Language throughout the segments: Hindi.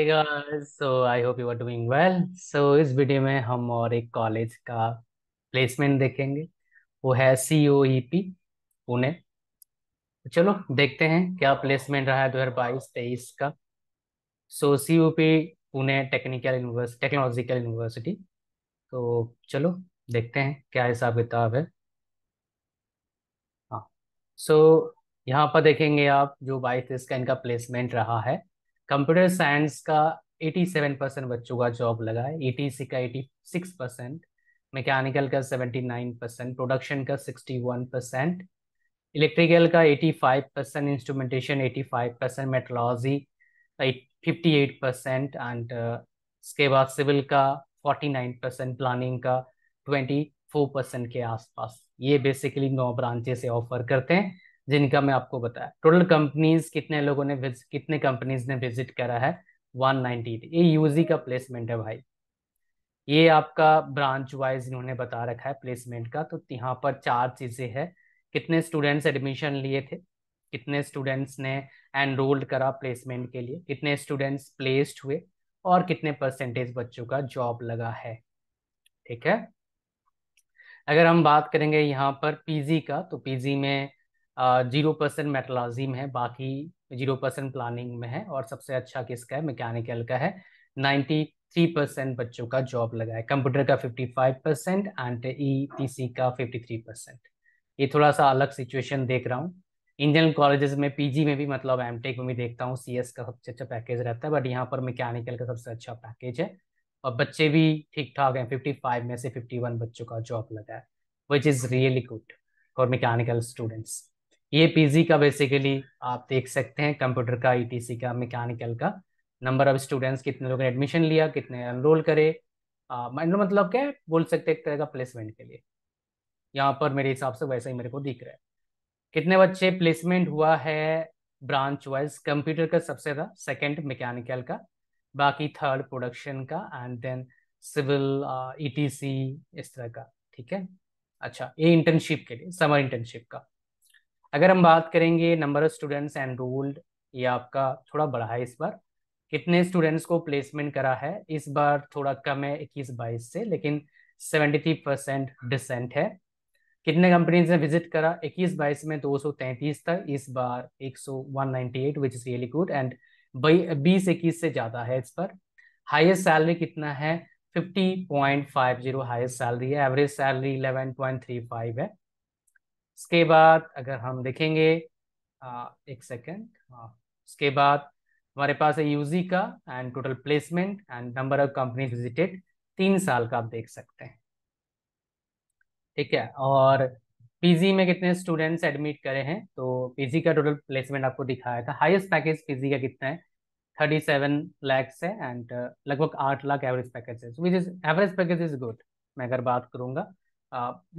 so I hope you are doing well so इस वीडियो में हम और एक कॉलेज का प्लेसमेंट देखेंगे वो है सी ओ ई पी पुणे तो चलो देखते हैं क्या प्लेसमेंट रहा है दो हज़ार बाईस तेईस का so C O P Pune technical university technological university तो चलो देखते हैं क्या हिसाब किताब है हाँ सो so, यहाँ पर देखेंगे आप जो बाईस तेईस का इनका प्लेसमेंट रहा है कंप्यूटर साइंस का 87 परसेंट बच्चों का जॉब लगा है ईटीसी का 86 परसेंट मैकेनिकल का 79 परसेंट प्रोडक्शन का 61 परसेंट इलेक्ट्रिकल का 85 percent instrumentation 85 percent metallurgy fifty eight percent and इसके uh, बाद सिविल का 49 परसेंट प्लानिंग का 24 परसेंट के आसपास ये बेसिकली नौ ब्रांचेस से ऑफर करते हैं जिनका मैं आपको बताया टोटल कंपनीज कितने लोगों ने कितने कंपनीज ने विजिट करा है 198 ये यूजी का प्लेसमेंट है भाई ये आपका ब्रांच वाइज इन्होंने बता रखा है प्लेसमेंट का तो यहाँ पर चार चीजें है कितने स्टूडेंट्स एडमिशन लिए थे कितने स्टूडेंट्स ने एनरोल्ड करा प्लेसमेंट के लिए कितने स्टूडेंट्स प्लेस्ड हुए और कितने परसेंटेज बच्चों का जॉब लगा है ठीक है अगर हम बात करेंगे यहाँ पर पीजी का तो पीजी में जीरो परसेंट मेटोलॉजी में है बाकी जीरो परसेंट प्लानिंग में है और सबसे अच्छा किसका है मैकेनिकल का है नाइन्टी थ्री परसेंट बच्चों का जॉब लगा है कंप्यूटर का fifty five percent and E T C का फिफ्टी थ्री परसेंट ये थोड़ा सा अलग सिचुएशन देख रहा हूँ इंजीनियरिंग कॉलेजेस में पीजी में भी मतलब टेक में भी देखता हूँ एस का सबसे अच्छा पैकेज रहता है बट यहाँ पर मैकेनिकल का सबसे अच्छा पैकेज है और बच्चे भी ठीक ठाक हैं फिफ्टी फाइव में से फिफ्टी वन बच्चों का जॉब लगा है which is really good for mechanical students ये पीजी का बेसिकली आप देख सकते हैं कंप्यूटर का ईटीसी e का मैकेनिकल का नंबर ऑफ स्टूडेंट्स कितने लोगों ने एडमिशन लिया कितने एनरोल करे आ, मतलब क्या है बोल सकते एक तरह का प्लेसमेंट के लिए यहाँ पर मेरे हिसाब से वैसा ही मेरे को दिख रहा है कितने बच्चे प्लेसमेंट हुआ है ब्रांच वाइज कंप्यूटर का सबसे ज़्यादा सेकेंड मैकेनिकल का बाकी थर्ड प्रोडक्शन का एंड देन सिविल ई इस तरह का ठीक है अच्छा ये इंटर्नशिप के लिए समर इंटर्नशिप का अगर हम बात करेंगे नंबर ऑफ स्टूडेंट्स एनरोल्ड ये आपका थोड़ा बढ़ा है इस बार कितने स्टूडेंट्स को प्लेसमेंट करा है इस बार थोड़ा कम है इक्कीस बाईस से लेकिन सेवेंटी थ्री परसेंट डिसेंट है कितने कंपनीज ने विजिट करा इक्कीस बाईस में दो सौ तैंतीस था इस बार एक सौ one ninety eight which is really good and बीस इक्कीस से ज़्यादा है इस पर हाइस्ट सैलरी कितना है fifty point five zero highest salary है average salary eleven point three five है उसके बाद अगर हम देखेंगे आ, एक सेकेंड हाँ, उसके बाद हमारे पास है यूजी का and total placement and number of company visited तीन साल का आप देख सकते हैं ठीक है और पीजी में कितने स्टूडेंट्स एडमिट करे हैं तो पीजी का टोटल प्लेसमेंट आपको दिखाया था हाईएस्ट पैकेज पीजी का कितना है थर्टी सेवन लैक्स है एंड लगभग आठ लाख एवरेज पैकेज है which is average package is good मैं अगर बात करूंगा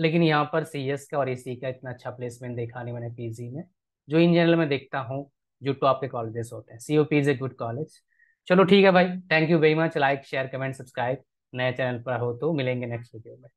लेकिन यहाँ पर सी एस का और ए सी का इतना अच्छा प्लेसमेंट देखा नहीं मैंने पी जी में जो इन जनरल मैं देखता हूँ जो टॉप के कॉलेजेस होते हैं C O P is a good college चलो ठीक है भाई thank you very much like share comment subscribe नए चैनल पर हो तो मिलेंगे नेक्स्ट वीडियो में